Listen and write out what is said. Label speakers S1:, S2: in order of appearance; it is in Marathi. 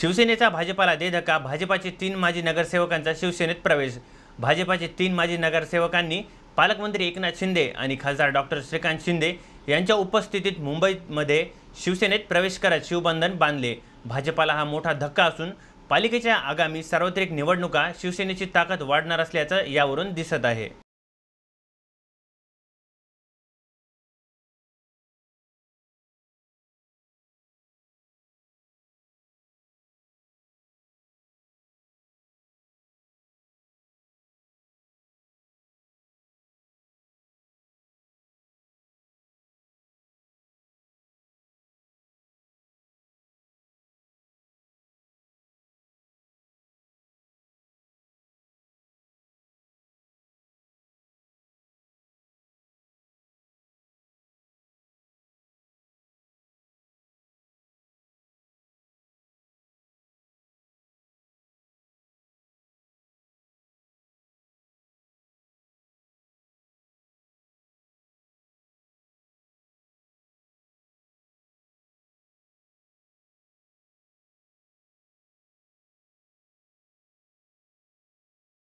S1: शिवसेनेचा भाजपाला देधका भाजपाचे तीन माजी नगरसेवकांचा शिवसेनेत प्रवेश भाजपाचे तीन माजी नगरसेवकांनी पालकमंत्री एकनाथ शिंदे आणि खासदार डॉक्टर श्रीकांत शिंदे यांच्या उपस्थितीत मुंबईमध्ये शिवसेनेत प्रवेश करत शिवबंधन बांधले भाजपाला हा मोठा धक्का असून पालिकेच्या आगामी सार्वत्रिक निवडणुका शिवसेनेची ताकद वाढणार
S2: असल्याचं यावरून दिसत आहे